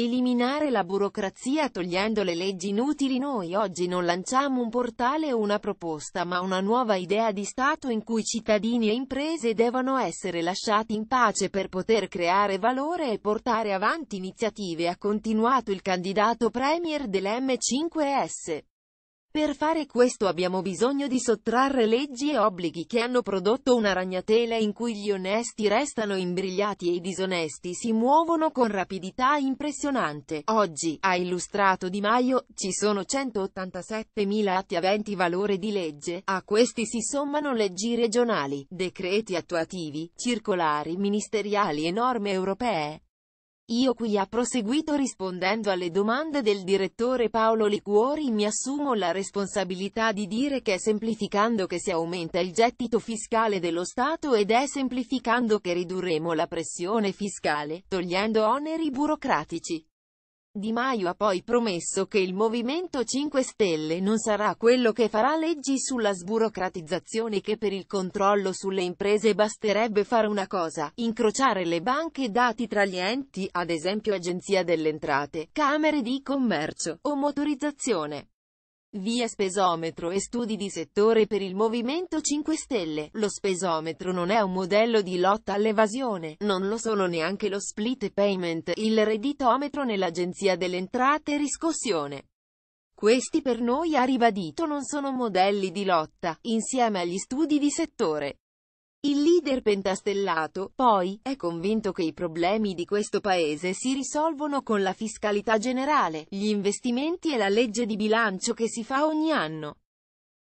Eliminare la burocrazia togliendo le leggi inutili Noi oggi non lanciamo un portale o una proposta ma una nuova idea di Stato in cui cittadini e imprese devono essere lasciati in pace per poter creare valore e portare avanti iniziative ha continuato il candidato premier dell'M5S. Per fare questo abbiamo bisogno di sottrarre leggi e obblighi che hanno prodotto una ragnatela in cui gli onesti restano imbrigliati e i disonesti si muovono con rapidità impressionante. Oggi, ha illustrato Di Maio, ci sono 187.000 atti aventi valore di legge, a questi si sommano leggi regionali, decreti attuativi, circolari ministeriali e norme europee. Io qui ha proseguito rispondendo alle domande del direttore Paolo Liquori mi assumo la responsabilità di dire che è semplificando che si aumenta il gettito fiscale dello Stato ed è semplificando che ridurremo la pressione fiscale, togliendo oneri burocratici. Di Maio ha poi promesso che il Movimento 5 Stelle non sarà quello che farà leggi sulla sburocratizzazione che per il controllo sulle imprese basterebbe fare una cosa, incrociare le banche dati tra gli enti, ad esempio Agenzia delle Entrate, Camere di Commercio, o Motorizzazione. Via spesometro e studi di settore per il Movimento 5 Stelle. Lo spesometro non è un modello di lotta all'evasione, non lo sono neanche lo split payment, il redditometro nell'Agenzia delle Entrate e Riscossione. Questi per noi ha ribadito non sono modelli di lotta, insieme agli studi di settore. Il leader pentastellato, poi, è convinto che i problemi di questo paese si risolvono con la fiscalità generale, gli investimenti e la legge di bilancio che si fa ogni anno.